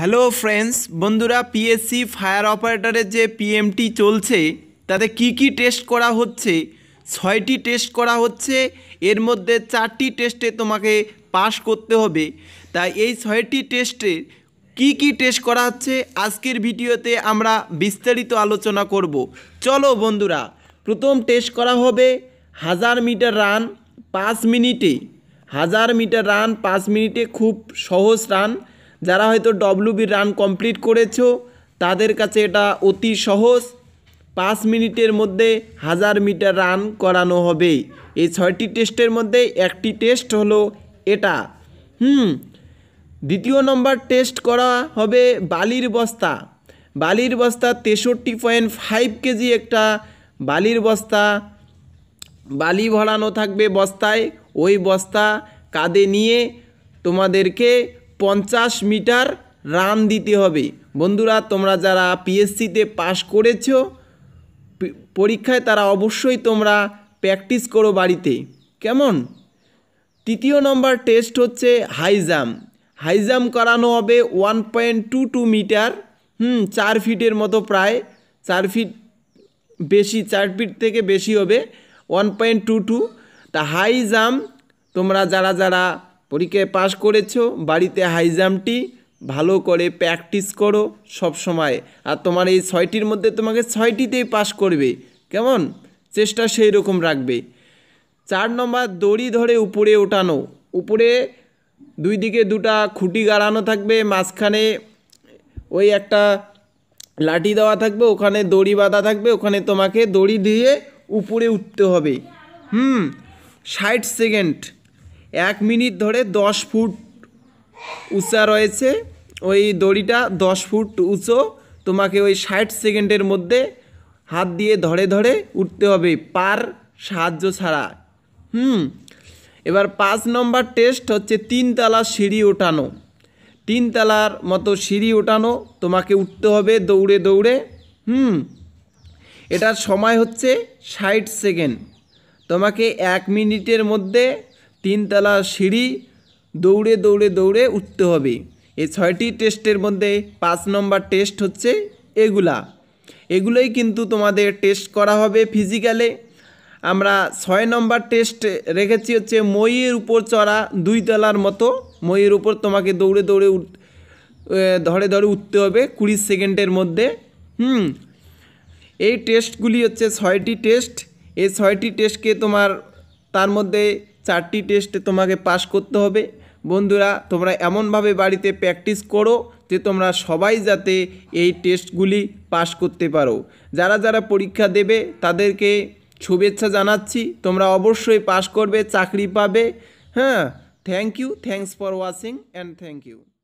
hello friends বন্ধুরা PSC fire অপারেটরের যে পিএমটি চলছে তাতে কি কি টেস্ট করা হচ্ছে ছয়টি টেস্ট করা হচ্ছে এর মধ্যে চারটি টেস্টে তোমাকে পাশ করতে হবে তাই এই ছয়টি টেস্টে কি কি টেস্ট করা হচ্ছে আজকের ভিডিওতে আমরা বিস্তারিত আলোচনা করব চলো বন্ধুরা প্রথম টেস্ট করা হবে হাজার মিটার রান পাঁচ মিনিটে হাজার মিটার রান পাঁচ মিনিটে খুব সহজ রান যারা হয়তো ডব্লিউবি রান কমপ্লিট করেছো তাদের কাছে এটা অতি সহজ পাঁচ মিনিটের মধ্যে হাজার মিটার রান করানো হবে এই ছয়টি টেস্টের মধ্যে একটি টেস্ট হলো এটা হুম দ্বিতীয় নম্বর টেস্ট করা হবে বালির বস্তা বালির বস্তা তেষট্টি পয়েন্ট ফাইভ কেজি একটা বালির বস্তা বালি ভরানো থাকবে বস্তায় ওই বস্তা কাঁধে নিয়ে তোমাদেরকে পঞ্চাশ মিটার রান দিতে হবে বন্ধুরা তোমরা যারা পিএসসিতে পাশ করেছ পরীক্ষায় তারা অবশ্যই তোমরা প্র্যাকটিস করো বাড়িতে কেমন তৃতীয় নম্বর টেস্ট হচ্ছে হাই জাম্প হাই জাম্প করানো হবে one point two two metre হুম চার ফিটের মতো প্রায় চার ফিট বেশি চার ফিট থেকে বেশি হবে ওয়ান পয়েন্ট টু টু তা হাই জাম্প তোমরা যারা যারা পরীক্ষায় পাশ করেছো বাড়িতে হাই জাম্পটি ভালো করে প্র্যাকটিস করো সব সময় আর তোমার এই ছয়টির মধ্যে তোমাকে ছয়টিতেই পাশ করবে কেমন চেষ্টা সেই রকম রাখবে চার নম্বর দড়ি ধরে উপরে ওঠানো উপরে দুই দিকে দুটা খুঁটি গাড়ানো থাকবে মাঝখানে ওই একটা লাঠি দেওয়া থাকবে ওখানে দড়ি বাঁধা থাকবে ওখানে তোমাকে দড়ি দিয়ে উপরে উঠতে হবে হুম ষাট সেকেন্ড এক মিনিট ধরে দশ ফুট উঁচা রয়েছে ওই দড়িটা দশ ফুট উঁচো তোমাকে ওই ষাট সেকেন্ডের মধ্যে হাত দিয়ে ধরে ধরে উঠতে হবে পার সাহায্য ছাড়া হুম এবার পাঁচ নম্বর টেস্ট হচ্ছে তিনতলা সিঁড়ি ওঠানো তিনতলার মতো সিঁড়ি ওঠানো তোমাকে উঠতে হবে দৌড়ে দৌড়ে হুম এটার সময় হচ্ছে ষাট সেকেন্ড তোমাকে এক মিনিটের মধ্যে তিনতলা সিঁড়ি দৌড়ে দৌড়ে দৌড়ে উঠতে হবে এই ছয়টি টেস্টের মধ্যে পাঁচ নম্বর টেস্ট হচ্ছে এগুলা এগুলোই কিন্তু তোমাদের টেস্ট করা হবে ফিজিক্যালে আমরা ছয় নম্বর টেস্ট রেখেছি হচ্ছে মইয়ের উপর চড়া দুই তলার মতো মইয়ের উপর তোমাকে দৌড়ে দৌড়ে ধরে ধরে উঠতে হবে কুড়ি সেকেন্ডের মধ্যে হুম এই টেস্টগুলি হচ্ছে ছয়টি টেস্ট এই ছয়টি টেস্টকে তোমার তার মধ্যে চারটি টেস্টে তোমাকে পাস করতে হবে বন্ধুরা তোমরা এমনভাবে বাড়িতে প্র্যাকটিস করো যে তোমরা সবাই যাতে এই টেস্টগুলি পাস করতে পারো যারা যারা পরীক্ষা দেবে তাদেরকে শুভেচ্ছা জানাচ্ছি তোমরা অবশ্যই পাস করবে চাকরি পাবে হ্যাঁ thank you thanks for watching and thank you